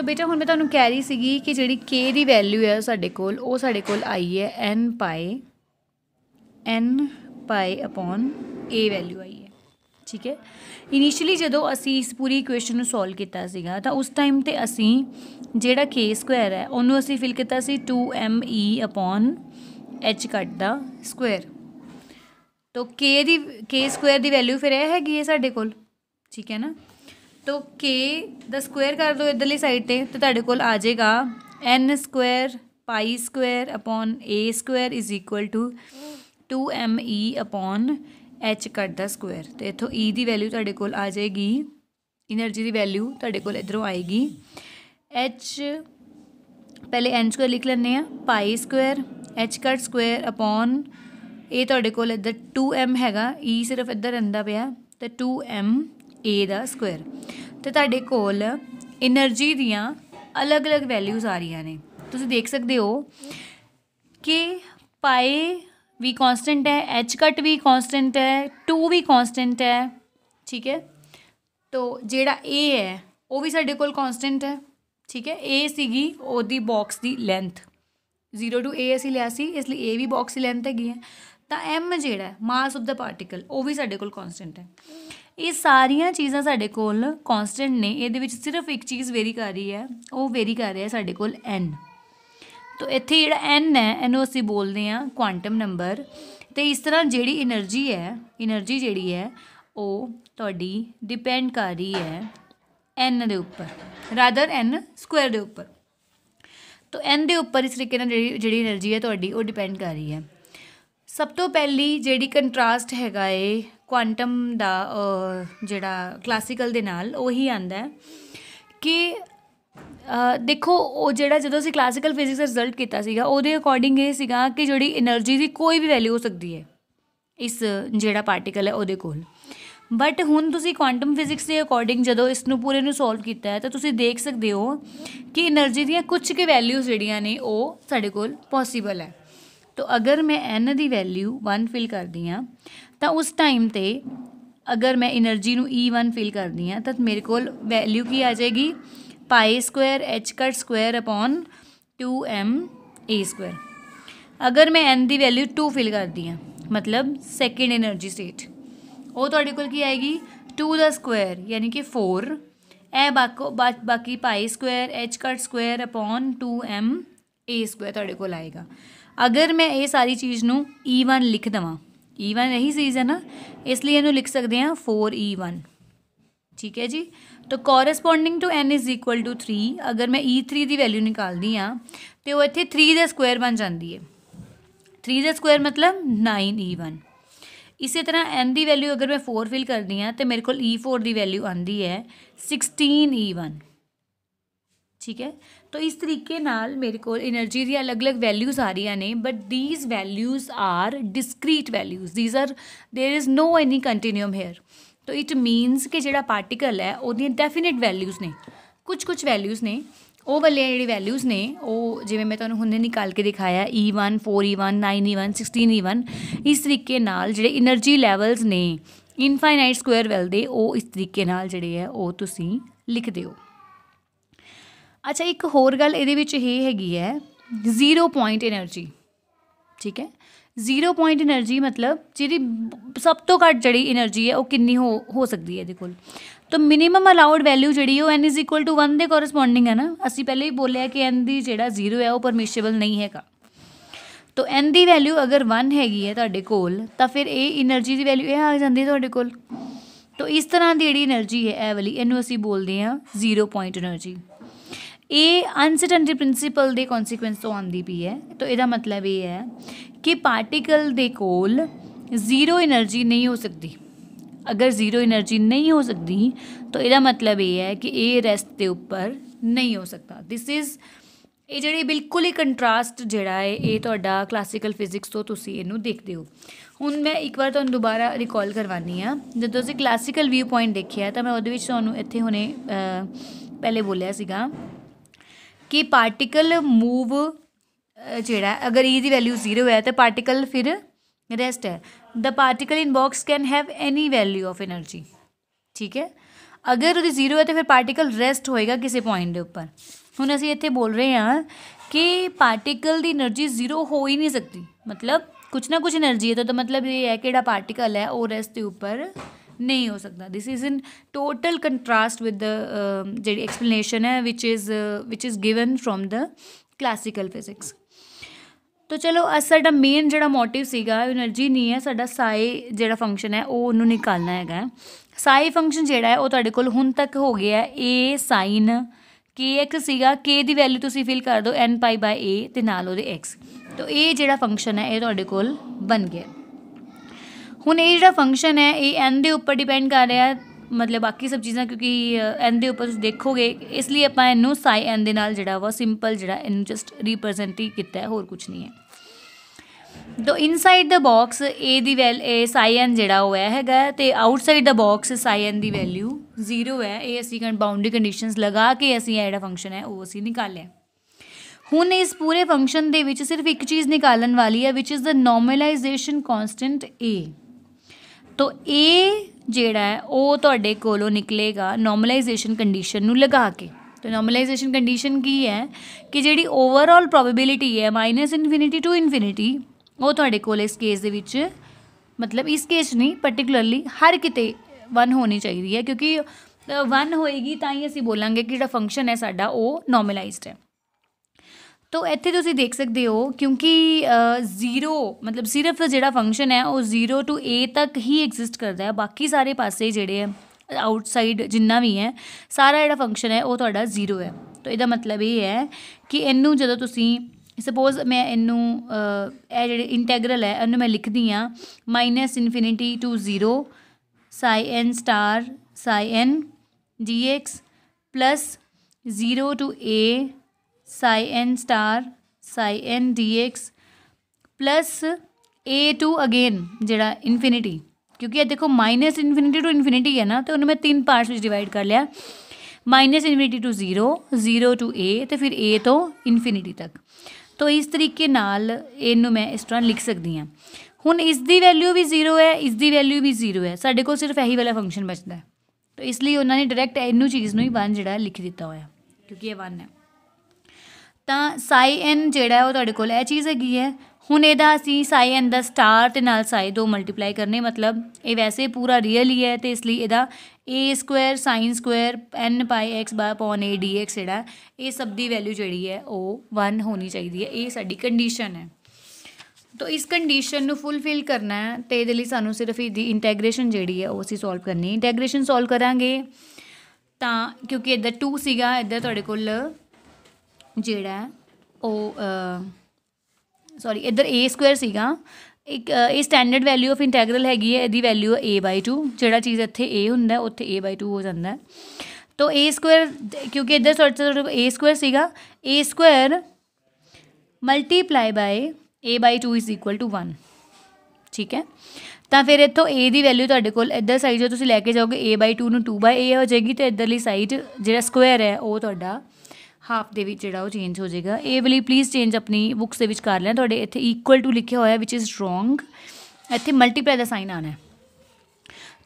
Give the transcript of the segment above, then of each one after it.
ਤਾਂ ਬੇਟਾ ਹੁਣ ਮੈਂ ਤੁਹਾਨੂੰ ਕਹਿ ਰਹੀ ਸੀਗੀ ਕਿ ਜਿਹੜੀ k ਦੀ ਵੈਲਿਊ ਹੈ ਸਾਡੇ ਕੋਲ ਉਹ ਸਾਡੇ ਕੋਲ ਆਈ ਹੈ n π n π a ਵੈਲਿਊ ਆਈ ਹੈ ਠੀਕ ਹੈ ਇਨੀਸ਼ੀਅਲੀ ਜਦੋਂ ਅਸੀਂ ਇਸ ਪੂਰੀ ਇਕੁਏਸ਼ਨ ਨੂੰ ਸੋਲਵ ਕੀਤਾ ਸੀਗਾ ਤਾਂ ਉਸ ਟਾਈਮ ਤੇ ਅਸੀਂ ਜਿਹੜਾ k ਸਕੁਅਰ ਹੈ ਉਹਨੂੰ ਅਸੀਂ ਫਿਲ ਕੀਤਾ ਸੀ 2me upon h ਕੱਟ ਦਾ ਸਕੁਆਇਰ ਤਾਂ k ਦੀ k ਸਕੁਅਰ ਦੀ ਵੈਲਿਊ ਫਿਰ ਇਹ ਹੈਗੀ ਹੈ ਸਾਡੇ ਕੋਲ ਠੀਕ ਹੈ ਨਾ तो k ਦਾ ਸਕੁਅਰ ਕਰ ਲਓ ਇਧਰਲੀ ਸਾਈਡ ਤੇ ਤੇ ਤੁਹਾਡੇ ਕੋਲ ਆ ਜਾਏਗਾ n square pi square upon a square is equal to 2me upon h ਕਟ ਦਾ ਸਕੁਅਰ ਤੇ ਇਥੋਂ e ਦੀ ਵੈਲਿਊ ਤੁਹਾਡੇ ਕੋਲ ਆ ਜਾਏਗੀ એનર્ਜੀ ਦੀ ਵੈਲਿਊ ਤੁਹਾਡੇ ਕੋਲ ਇਧਰੋਂ ਆਏਗੀ h ਪਹਿਲੇ n ਸਕੁਅਰ ਲਿਖ ਲੈਣੇ ਆ pi ਸਕੁਅਰ h ਕਟ ਸਕੁਅਰ ਅਪੋਨ ਇਹ ਤੁਹਾਡੇ ਕੋਲ ਇਧਰ 2m ਹੈਗਾ e ਸਿਰਫ ਇਧਰ ਰਹਿੰਦਾ ਪਿਆ ਤੇ 2m a ਦਾ ਸਕੁਅਰ ਤੇ ਤੁਹਾਡੇ ਕੋਲ એનર્ਜੀ ਦੀਆਂ ਅਲੱਗ-ਅਲੱਗ ਵੈਲਿਊਜ਼ ਆ ਰਹੀਆਂ ਨੇ ਤੁਸੀਂ ਦੇਖ ਸਕਦੇ ਹੋ ਕਿ ਪਾਈ ਵੀ ਕਨਸਟੈਂਟ ਹੈ h ਕਟ ਵੀ ਕਨਸਟੈਂਟ ਹੈ 2 ਵੀ ਕਨਸਟੈਂਟ ਹੈ ਠੀਕ ਹੈ ਤੋ ਜਿਹੜਾ a ਹੈ ਉਹ ਵੀ ਸਾਡੇ ਕੋਲ ਕਨਸਟੈਂਟ ਹੈ ਠੀਕ ਹੈ a ਸੀਗੀ ਉਹਦੀ ਬਾਕਸ ਦੀ ਲੈਂਥ 0 ਟੂ a ਅਸੀਂ ਲਿਆ ਸੀ ਇਸ ਲਈ a ਵੀ ਬਾਕਸ ਦੀ ਲੈਂਥ ਹੈਗੀ ਹੈ ਤਾਂ m ਜਿਹੜਾ ਮਾਸ ਆਫ ਦਾ ਪਾਰਟੀਕਲ ਉਹ ਵੀ ਸਾਡੇ ਕੋਲ ਕਨਸਟੈਂਟ ਹੈ ਇਹ ਸਾਰੀਆਂ ਚੀਜ਼ਾਂ ਸਾਡੇ ਕੋਲ ਕਨਸਟੈਂਟ ਨੇ ਇਹਦੇ ਵਿੱਚ ਸਿਰਫ ਇੱਕ ਚੀਜ਼ ਵੇਰੀ ਕਰ ਰਹੀ ਹੈ ਉਹ ਵੇਰੀ ਕਰ ਰਿਹਾ ਸਾਡੇ ਕੋਲ n ਤੋਂ ਇੱਥੇ ਜਿਹੜਾ n ਹੈ ਇਹਨੂੰ ਅਸੀਂ ਬੋਲਦੇ ਹਾਂ ਕੁਆਂਟਮ ਨੰਬਰ ਤੇ ਇਸ ਤਰ੍ਹਾਂ ਜਿਹੜੀ એનર્ਜੀ ਹੈ એનર્ਜੀ ਜਿਹੜੀ ਹੈ ਉਹ ਤੁਹਾਡੀ ਡਿਪੈਂਡ ਕਰ ਰਹੀ ਹੈ n ਦੇ ਉੱਪਰ ਰਾਦਰ n ਸਕੁਅਰ ਦੇ ਉੱਪਰ ਤੋਂ n ਦੇ ਉੱਪਰ ਇਸ ਤਰੀਕੇ ਨਾਲ ਜਿਹੜੀ ਜਿਹੜੀ એનર્ਜੀ ਹੈ ਤੁਹਾਡੀ ਉਹ ਡਿਪੈਂਡ ਕਰ ਰਹੀ ਹੈ ਸਭ ਤੋਂ ਪਹਿਲੀ ਜਿਹੜੀ ਕੰਟਰਾਸਟ ਹੈਗਾ ਏ ਕੁਆਂਟਮ ਦਾ ਜਿਹੜਾ ਕਲਾਸੀਕਲ ਦੇ ਨਾਲ ਉਹੀ ਆਂਦਾ ਹੈ ਕਿ ਦੇਖੋ ਉਹ ਜਿਹੜਾ ਜਦੋਂ ਅਸੀਂ ਕਲਾਸੀਕਲ ਫਿਜ਼ਿਕਸ ਰਿਜ਼ਲਟ ਕੀਤਾ ਸੀਗਾ ਉਹਦੇ ਅਕੋਰਡਿੰਗ ਇਹ ਸੀਗਾ ਕਿ ਜਿਹੜੀ એનર્ਜੀ ਦੀ ਕੋਈ ਵੀ ਵੈਲਿਊ ਹੋ ਸਕਦੀ ਹੈ ਇਸ ਜਿਹੜਾ ਪਾਰਟੀਕਲ ਹੈ ਉਹਦੇ ਕੋਲ ਬਟ ਹੁਣ ਤੁਸੀਂ ਕੁਆਂਟਮ ਫਿਜ਼ਿਕਸ ਦੇ ਅਕੋਰਡਿੰਗ ਜਦੋਂ ਇਸ ਨੂੰ ਪੂਰੇ ਨੂੰ ਸੋਲਵ ਕੀਤਾ ਹੈ ਤਾਂ ਤੁਸੀਂ ਦੇਖ ਸਕਦੇ ਹੋ ਕਿ એનર્ਜੀ ਦੀਆਂ ਕੁਝ ਕੁ ਵੈਲਿਊਜ਼ ਜਿਹੜੀਆਂ ਨੇ ਉਹ ਸਾਡੇ ਕੋਲ ਪੋਸੀਬਲ ਹੈ ਤੋ ਅਗਰ ਮੈਂ n ਦੀ ਵੈਲਿਊ 1 ਫਿਲ ਕਰਦੀ ਆ ਤਾਂ ਉਸ ਟਾਈਮ ਤੇ ਅਗਰ ਮੈਂ એનર્ਜੀ ਨੂੰ E1 ਫਿਲ ਕਰਦੀ ਆ ਤਾਂ ਮੇਰੇ ਕੋਲ ਵੈਲਿਊ ਕੀ ਆ ਜਾਏਗੀ ਪਾਈ ਸਕੁਅਰ h ਕਟ square upon 2m a square ਅਗਰ ਮੈਂ n ਦੀ ਵੈਲਿਊ 2 ਫਿਲ ਕਰਦੀ ਆ ਮਤਲਬ ਸੈਕਿੰਡ એનર્ਜੀ ਸਟੇਟ ਉਹ ਤੁਹਾਡੇ ਕੋਲ ਕੀ ਆਏਗੀ 2 ਦਾ ਸਕੁਅਰ ਯਾਨੀ ਕਿ 4 ਇਹ ਬਾਕੀ ਪਾਈ ਸਕੁਅਰ h ਕਟ square upon 2m a square ਤੁਹਾਡੇ ਕੋਲ ਆਏਗਾ ਅਗਰ ਮੈਂ ਇਹ ਸਾਰੀ ਚੀਜ਼ ਨੂੰ e1 ਲਿਖ ਦਵਾਂ e1 ਇਹੀ ਚੀਜ਼ ਹੈ ਨਾ ਇਸ ਲਈ ਇਹਨੂੰ ਲਿਖ ਸਕਦੇ ਹਾਂ 4e1 ਠੀਕ ਹੈ ਜੀ ਤਾਂ corresponding to n is equal to 3 ਅਗਰ ਮੈਂ e3 ਦੀ ਵੈਲਿਊ ਨਿਕਾਲਦੀ ਆ ਤੇ ਉਹ ਇੱਥੇ 3 ਦਾ ਸਕੁਆਇਰ ਬਣ ਜਾਂਦੀ ਹੈ 3 ਦਾ ਸਕੁਆਇਰ ਮਤਲਬ 9e1 e ਇਸੇ ਤਰ੍ਹਾਂ n ਦੀ ਵੈਲਿਊ ਅਗਰ ਮੈਂ 4 ਫਿਲ ਕਰਦੀ ਆ ਤੇ ਮੇਰੇ ਕੋਲ e4 ਦੀ ਵੈਲਿਊ ਆਂਦੀ ਹੈ 16e1 e ਠੀਕ ਹੈ ਤੋ ਇਸ ਤਰੀਕੇ ਨਾਲ ਮੇਰੇ ਕੋਲ એનર્ਜੀ ਦੀਆਂ ਅਲੱਗ-ਅਲੱਗ ਵੈਲਿਊਜ਼ ਆ ਰਹੀਆਂ ਨੇ but these values are discrete values these are there is no any continuum here ਤੋ ਇਟ ਮੀਨਸ ਕਿ ਜਿਹੜਾ ਪਾਰਟੀਕਲ ਹੈ ਉਹਦੀਆਂ ਡੈਫੀਨਿਟ ਵੈਲਿਊਜ਼ ਨੇ ਕੁਝ ਕੁਝ ਵੈਲਿਊਜ਼ ਨੇ ਉਹ ਵਾਲੇ ਜਿਹੜੇ ਵੈਲਿਊਜ਼ ਨੇ ਉਹ ਜਿਵੇਂ ਮੈਂ ਤੁਹਾਨੂੰ ਹੁਣੇ ਨਿਕਾਲ ਕੇ ਦਿਖਾਇਆ E1 4E1 9E1 16E1 ਇਸ ਤਰੀਕੇ ਨਾਲ ਜਿਹੜੇ એનર્ਜੀ ਲੈਵਲਸ ਨੇ ਇਨਫਾਈਨਾਈਟ ਸਕੁਅਰ ਵੈਲ ਦੇ ਉਹ ਇਸ ਤਰੀਕੇ ਨਾਲ ਜਿਹੜੇ ਹੈ ਉਹ ਤੁਸੀਂ ਲਿਖਦੇ ਹੋ ਅੱਛਾ ਇੱਕ ਹੋਰ ਗੱਲ ਇਹਦੇ ਵਿੱਚ ਇਹ ਹੈਗੀ ਹੈ ਜ਼ੀਰੋ ਪੁਆਇੰਟ એનર્ਜੀ ਠੀਕ ਹੈ ਜ਼ੀਰੋ ਪੁਆਇੰਟ એનર્ਜੀ ਮਤਲਬ ਜਿਹੜੀ ਸਭ ਤੋਂ ਘੱਟ ਜਿਹੜੀ એનર્ਜੀ ਹੈ ਉਹ ਕਿੰਨੀ ਹੋ ਹੋ ਸਕਦੀ ਹੈ ਇਹਦੇ ਕੋਲ ਤਾਂ ਮਿਨੀਮਮ ਅਲਾਉਡ ਵੈਲਿਊ ਜਿਹੜੀ ਉਹ n ਇਜ਼ ਇਕੁਅਲ ਟੂ 1 ਦੇ ਕੋਰਸਪੋਂਡਿੰਗ ਹੈ ਨਾ ਅਸੀਂ ਪਹਿਲੇ ਹੀ ਬੋਲਿਆ ਕਿ n ਦੀ ਜਿਹੜਾ ਜ਼ੀਰੋ ਹੈ ਉਹ ਪਰਮਿਸ਼ੇਬਲ ਨਹੀਂ ਹੈਗਾ ਤਾਂ n ਦੀ ਵੈਲਿਊ ਅਗਰ 1 ਹੈਗੀ ਹੈ ਤੁਹਾਡੇ ਕੋਲ ਤਾਂ ਫਿਰ ਇਹ એનર્ਜੀ ਦੀ ਵੈਲਿਊ ਇਹ ਆ ਜਾਂਦੀ ਹੈ ਤੁਹਾਡੇ ਕੋਲ ਤਾਂ ਇਸ ਤਰ੍ਹਾਂ ਦੀ ਜਿਹੜੀ એનર્ਜੀ ਹੈ ਇਹ ਵਾਲੀ ਇਹਨੂੰ ਅਸੀਂ ਬੋਲਦੇ ਹਾਂ ਜ਼ੀਰੋ ਪੁਆਇੰਟ એનર્ਜੀ ਇਹ ਅਨਸਰਟਨਟੀ ਪ੍ਰਿੰਸੀਪਲ ਦੇ ਕਨਸੀਕੁਐਂਸ ਤੋਂ ਆਉਂਦੀ ਪਈ ਹੈ ਤਾਂ ਇਹਦਾ ਮਤਲਬ ਇਹ ਹੈ ਕਿ ਪਾਰਟੀਕਲ ਦੇ ਕੋਲ ਜ਼ੀਰੋ એનર્ਜੀ ਨਹੀਂ ਹੋ ਸਕਦੀ ਅਗਰ ਜ਼ੀਰੋ એનર્ਜੀ ਨਹੀਂ ਹੋ ਸਕਦੀ ਤਾਂ ਇਹਦਾ ਮਤਲਬ ਇਹ ਹੈ ਕਿ ਇਹ ਰੈਸਟ ਦੇ ਉੱਪਰ ਨਹੀਂ ਹੋ ਸਕਦਾ ਥਿਸ ਇਜ਼ ਇਹ ਜਿਹੜੀ ਬਿਲਕੁਲ ਹੀ ਕੰਟਰਾਸਟ ਜਿਹੜਾ ਹੈ ਇਹ ਤੁਹਾਡਾ ਕਲਾਸਿਕਲ ਫਿਜ਼ਿਕਸ ਤੋਂ ਤੁਸੀਂ ਇਹਨੂੰ ਦੇਖਦੇ ਹੋ ਹੁਣ ਮੈਂ ਇੱਕ ਵਾਰ ਤੁਹਾਨੂੰ ਦੁਬਾਰਾ ਰਿਕਾਲ ਕਰਵਾਨੀ ਆ ਜਦੋਂ ਤੁਸੀਂ ਕਲਾਸਿਕਲ ਵਿਊ ਪੁਆਇੰਟ ਦੇਖਿਆ ਤਾਂ ਮੈਂ ਉਹਦੇ ਵਿੱਚ ਤੁਹਾਨੂੰ ਇੱਥੇ ਹੁਣੇ ਪਹਿਲੇ ਬੋਲਿਆ ਸੀਗਾ ਕਿ ਪਾਰਟੀਕਲ ਮੂਵ ਜਿਹੜਾ ਅਗਰ e ਦੀ ਵੈਲਿਊ 0 ਹੈ ਤਾਂ ਪਾਰਟੀਕਲ ਫਿਰ ਰੈਸਟ ਹੈ the particle in box can have any value of energy ਠੀਕ ਹੈ ਅਗਰ ਉਹਦੀ 0 ਹੈ ਤਾਂ ਫਿਰ ਪਾਰਟੀਕਲ ਰੈਸਟ ਹੋਏਗਾ ਕਿਸੇ ਪੁਆਇੰਟ ਦੇ ਉੱਪਰ ਹੁਣ ਅਸੀਂ ਇੱਥੇ ਬੋਲ ਰਹੇ ਹਾਂ ਕਿ ਪਾਰਟੀਕਲ ਦੀ એનર્ਜੀ 0 ਹੋ ਹੀ ਨਹੀਂ ਸਕਦੀ ਮਤਲਬ ਕੁਝ ਨਾ ਕੁਝ એનર્ਜੀ ਹੈ ਤਾਂ ਮਤਲਬ ਇਹ ਹੈ ਕਿਹੜਾ ਪਾਰਟੀਕਲ ਹੈ ਉਹ ਰੈਸਟ ਦੇ ਉੱਪਰ ਨਹੀਂ ਹੋ ਸਕਦਾ this is in total contrast with the ਜਿਹੜੀ ਐਕਸਪਲੇਨੇਸ਼ਨ ਹੈ which is which is given from the classical physics ਤੋ ਚਲੋ ਅਸ ਸਾਡਾ ਮੇਨ ਜਿਹੜਾ ਮੋਟਿਵ ਸੀਗਾ એનર્ਜੀ ਨਹੀਂ ਹੈ ਸਾਡਾ ਸਾਈ ਜਿਹੜਾ ਫੰਕਸ਼ਨ ਹੈ ਉਹ ਉਹਨੂੰ ਨਿਕਾਲਣਾ ਹੈਗਾ ਸਾਈ ਫੰਕਸ਼ਨ ਜਿਹੜਾ ਹੈ ਉਹ ਤੁਹਾਡੇ ਕੋਲ ਹੁਣ ਤੱਕ ਹੋ ਗਿਆ a ਸਾਈਨ kx ਸੀਗਾ k ਦੀ ਵੈਲਿਊ ਤੁਸੀਂ ਫਿਲ ਕਰ ਦਿਓ n ਪਾਈ ਬਾਈ a ਤੇ ਨਾਲ ਉਹਦੇ x ਤੋ ਇਹ ਜਿਹੜਾ ਫੰਕਸ਼ਨ ਹੈ ਇਹ ਤੁਹਾਡੇ ਕੋਲ ਬਣ ਗਿਆ ਹੁਣ ਇਹ ਜਿਹੜਾ ਫੰਕਸ਼ਨ ਹੈ ਇਹ ਐਨ ਦੇ ਉੱਪਰ ਡਿਪੈਂਡ ਕਰ ਰਿਹਾ ਮਤਲਬ ਬਾਕੀ ਸਭ ਚੀਜ਼ਾਂ ਕਿਉਂਕਿ ਐਨ ਦੇ ਉੱਪਰ ਤੁਸੀਂ ਦੇਖੋਗੇ ਇਸ ਲਈ ਆਪਾਂ ਇਹਨੂੰ ਸਾਈ ਐਨ ਦੇ ਨਾਲ ਜਿਹੜਾ ਵਾ ਸਿੰਪਲ ਜਿਹੜਾ ਇਹਨੂੰ ਜਸਟ ਰਿਪਰੈਜ਼ੈਂਟ ਹੀ ਕੀਤਾ ਹੋਰ ਕੁਝ ਨਹੀਂ ਹੈ ਦੋ ਇਨਸਾਈਡ ਦਾ ਬਾਕਸ a ਦੀ ਵੈਲ a n ਜਿਹੜਾ ਹੋਇਆ ਹੈਗਾ ਤੇ ਆਊਟਸਾਈਡ ਦਾ ਬਾਕਸ n ਦੀ ਵੈਲਿਊ 0 ਹੈ ਇਹ ਅਸੀਂ ਕਨ ਬਾਉਂਡਰੀ ਕੰਡੀਸ਼ਨਸ ਲਗਾ ਕੇ ਅਸੀਂ ਇਹ ਜਿਹੜਾ ਫੰਕਸ਼ਨ ਹੈ ਉਹ ਅਸੀਂ ਨਿਕਾਲਿਆ ਹੁਣ ਇਸ ਪੂਰੇ ਫੰਕਸ਼ਨ ਦੇ ਵਿੱਚ ਸਿਰਫ ਇੱਕ ਚੀਜ਼ ਨਿਕਾਲਣ ਵਾਲੀ ਹੈ which is the normalization constant a ਤੋਂ ਇਹ ਜਿਹੜਾ ਹੈ ਉਹ ਤੁਹਾਡੇ ਕੋਲੋਂ ਨਿਕਲੇਗਾ ਨਾਰਮਲਾਈਜੇਸ਼ਨ ਕੰਡੀਸ਼ਨ ਨੂੰ ਲਗਾ ਕੇ ਤੇ ਨਾਰਮਲਾਈਜੇਸ਼ਨ ਕੰਡੀਸ਼ਨ ਕੀ ਹੈ ਕਿ ਜਿਹੜੀ ਓਵਰਆਲ ਪ੍ਰੋਬੇਬਿਲਿਟੀ ਹੈ ਮਾਈਨਸ ਇਨਫਿਨਿਟੀ ਟੂ ਇਨਫਿਨਿਟੀ ਉਹ ਤੁਹਾਡੇ ਕੋਲ ਇਸ ਕੇਸ ਦੇ ਵਿੱਚ ਮਤਲਬ ਇਸ ਕੇਸ ਨਹੀਂ ਪਾਰਟਿਕੂਲਰਲੀ ਹਰ ਕਿਤੇ 1 ਹੋਣੀ ਚਾਹੀਦੀ ਹੈ ਕਿਉਂਕਿ 1 ਹੋਏਗੀ ਤਾਂ ਹੀ ਅਸੀਂ ਬੋਲਾਂਗੇ ਕਿ ਜਿਹੜਾ ਫੰਕਸ਼ਨ ਹੈ ਸਾਡਾ ਉਹ ਨਾਰਮਲਾਈਜ਼ਡ ਹੈ ਤੋ ਇੱਥੇ ਤੁਸੀਂ ਦੇਖ ਸਕਦੇ ਹੋ ਕਿਉਂਕਿ 0 ਮਤਲਬ ਸਿਰਫ ਜਿਹੜਾ ਫੰਕਸ਼ਨ ਹੈ ਉਹ 0 ਟੂ a ਤੱਕ ਹੀ ਐਗਜ਼ਿਸਟ ਕਰਦਾ ਹੈ ਬਾਕੀ ਸਾਰੇ ਪਾਸੇ ਜਿਹੜੇ ਹੈ ਆਊਟਸਾਈਡ ਜਿੰਨਾ ਵੀ ਹੈ ਸਾਰਾ ਜਿਹੜਾ ਫੰਕਸ਼ਨ ਹੈ ਉਹ ਤੁਹਾਡਾ 0 ਹੈ ਤੋ ਇਹਦਾ ਮਤਲਬ ਇਹ ਹੈ ਕਿ ਇਹਨੂੰ ਜਦੋਂ ਤੁਸੀਂ ਸਪੋਜ਼ ਮੈਂ ਇਹਨੂੰ ਇਹ ਜਿਹੜੇ ਇੰਟੈਗਰਲ ਹੈ ਇਹਨੂੰ ਮੈਂ ਲਿਖਦੀ ਆ minus infinity to 0 psi n star psi n dx plus 0 to a psi N star psi N D X plus A to again जरा इन्फिनिटी क्योंकि ये देखो माइनस इन्फिनिटी टू इन्फिनिटी है ना तो उन्होंने तीन पार्ट्स में डिवाइड कर लिया minus infinity to zero zero to A तो फिर ए तो ਇਨਫਿਨਿਟੀ ਤੱਕ ਤੋ ਇਸ ਤਰੀਕੇ ਨਾਲ ਇਹਨੂੰ ਮੈਂ ਇਸ ਤਰ੍ਹਾਂ ਲਿਖ ਸਕਦੀ ਹਾਂ ਹੁਣ ਇਸ ਦੀ ਵੈਲਿਊ ਵੀ 0 ਹੈ ਇਸ ਦੀ ਵੈਲਿਊ ਵੀ 0 ਹੈ ਸਾਡੇ ਕੋਲ ਸਿਰਫ ਇਹੀ ਵਾਲਾ ਫੰਕਸ਼ਨ ਬਚਦਾ ਹੈ ਤੋ ਇਸ ਲਈ ਉਹਨਾਂ ਨੇ ਡਾਇਰੈਕਟ ਇਹਨੂੰ ਚੀਜ਼ ਨੂੰ ਹੀ 1 ਜਿਹੜਾ ਲਿਖ ਦਿੱਤਾ ਹੋਇਆ ਕਿਉਂਕਿ ਇਹ 1 ਹੈ ਤਾਂ ਸਾਈ ਐਨ ਜਿਹੜਾ ਉਹ ਤੁਹਾਡੇ ਕੋਲ ਇਹ ਚੀਜ਼ ਹੈਗੀ ਹੈ ਹੁਣ ਇਹਦਾ ਅਸੀਂ ਸਾਈ ਐਨ ਦਾ ਸਟਾਰ ਤੇ ਨਾਲ ਸਾਈ ਦੋ ਮਲਟੀਪਲਾਈ ਕਰਨੇ ਮਤਲਬ ਇਹ ਵੈਸੇ ਪੂਰਾ ਰੀਅਲ ਹੀ ਹੈ ਤੇ ਇਸ ਲਈ ਇਹਦਾ a square sin square n pi x upon a dx ਜਿਹੜਾ ਇਹ ਸਭ ਦੀ ਵੈਲਿਊ ਜਿਹੜੀ ਹੈ ਉਹ 1 ਹੋਣੀ ਚਾਹੀਦੀ ਹੈ ਇਹ ਸਾਡੀ ਕੰਡੀਸ਼ਨ ਹੈ ਤੋ ਇਸ ਕੰਡੀਸ਼ਨ ਨੂੰ ਫੁੱਲਫਿਲ ਕਰਨਾ ਹੈ ਤੇ ਇਹਦੇ ਲਈ ਸਾਨੂੰ ਸਿਰਫ ਇਹਦੀ ਇੰਟੀਗ੍ਰੇਸ਼ਨ ਜਿਹੜੀ ਹੈ ਉਹ ਅਸੀਂ ਸੋਲਵ ਕਰਨੀ ਹੈ ਇੰਟੀਗ੍ਰੇਸ਼ਨ ਸੋਲਵ ਕਰਾਂਗੇ ਤਾਂ ਕਿਉਂਕਿ ਇੱਧਰ 2 ਸੀਗਾ ਇੱਧਰ ਤੁਹਾਡੇ ਕੋਲ ਜਿਹੜਾ ਉਹ ਸੌਰੀ ਇਧਰ a ਸਕੁਅਰ ਸੀਗਾ ਇੱਕ ਇਹ ਸਟੈਂਡਰਡ ਵੈਲਿਊ ਆਫ ਇੰਟੀਗਰਲ ਹੈਗੀ ਹੈ ਇਹਦੀ ਵੈਲਿਊ a 2 ਜਿਹੜਾ ਚੀਜ਼ ਇੱਥੇ a ਹੁੰਦਾ ਉੱਥੇ a 2 ਹੋ ਜਾਂਦਾ ਤੋ a ਸਕੁਅਰ ਕਿਉਂਕਿ ਇਧਰ ਸੌਰੀ a ਸਕੁਅਰ ਸੀਗਾ a square multiply by a 2 1 ਠੀਕ ਹੈ ਤਾਂ ਫਿਰ ਇੱਥੋਂ a ਦੀ ਵੈਲਿਊ ਤੁਹਾਡੇ ਕੋਲ ਇੱਧਰ ਸਾਈਡ ਜੋ ਤੁਸੀਂ ਲੈ ਕੇ ਜਾਓਗੇ a 2 ਨੂੰ 2 a ਹੋ ਜਾਏਗੀ ਤੇ ਇੱਧਰਲੀ ਸਾਈਡ ਜਿਹੜਾ ਸਕੁਅਰ ਹੈ ਉਹ ਤੁਹਾਡਾ ਹਾਫ ਦੇ ਵਿੱਚ ਜਿਹੜਾ ਉਹ ਚੇਂਜ ਹੋ ਜਾਏਗਾ ਇਹ ਵਾਲੀ ਪਲੀਜ਼ ਚੇਂਜ ਆਪਣੀ ਬੁੱਕਸ ਦੇ ਵਿੱਚ ਕਰ ਲੈਣਾ ਤੁਹਾਡੇ ਇੱਥੇ ਇਕੁਅਲ ਟੂ ਲਿਖਿਆ ਹੋਇਆ ਵਿਚ ਇਜ਼ ਰੋਂਗ ਇੱਥੇ ਮਲਟੀਪਲਾਈ ਦਾ ਸਾਈਨ ਆਣਾ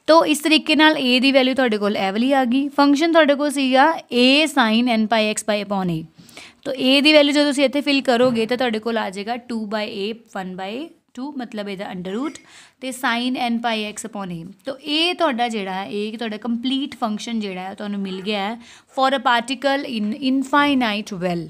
ਤੋ ਇਸ ਤਰੀਕੇ ਨਾਲ a ਦੀ ਵੈਲਿਊ ਤੁਹਾਡੇ ਕੋਲ ਐ ਵਾਲੀ ਆ ਗਈ ਫੰਕਸ਼ਨ ਤੁਹਾਡੇ ਕੋਲ ਸੀਗਾ a sin n pi x pi upon a ਤੋ a ਦੀ ਵੈਲਿਊ ਜਦੋਂ ਤੁਸੀਂ ਇੱਥੇ ਫਿਲ ਕਰੋਗੇ ਤਾਂ ਤੁਹਾਡੇ ਕੋਲ ਆ ਜਾਏਗਾ 2 by a 1 by 2 ਮਤਲਬ ਇਹਦਾ ਅੰਡਰ ਰੂਟ ਤੇ sin n pi x a ਤੋਂ ਇਹ ਤੁਹਾਡਾ ਜਿਹੜਾ ਹੈ ਇਹ ਤੁਹਾਡਾ ਕੰਪਲੀਟ ਫੰਕਸ਼ਨ ਜਿਹੜਾ ਹੈ ਤੁਹਾਨੂੰ ਮਿਲ ਗਿਆ ਹੈ for a particle in infinite well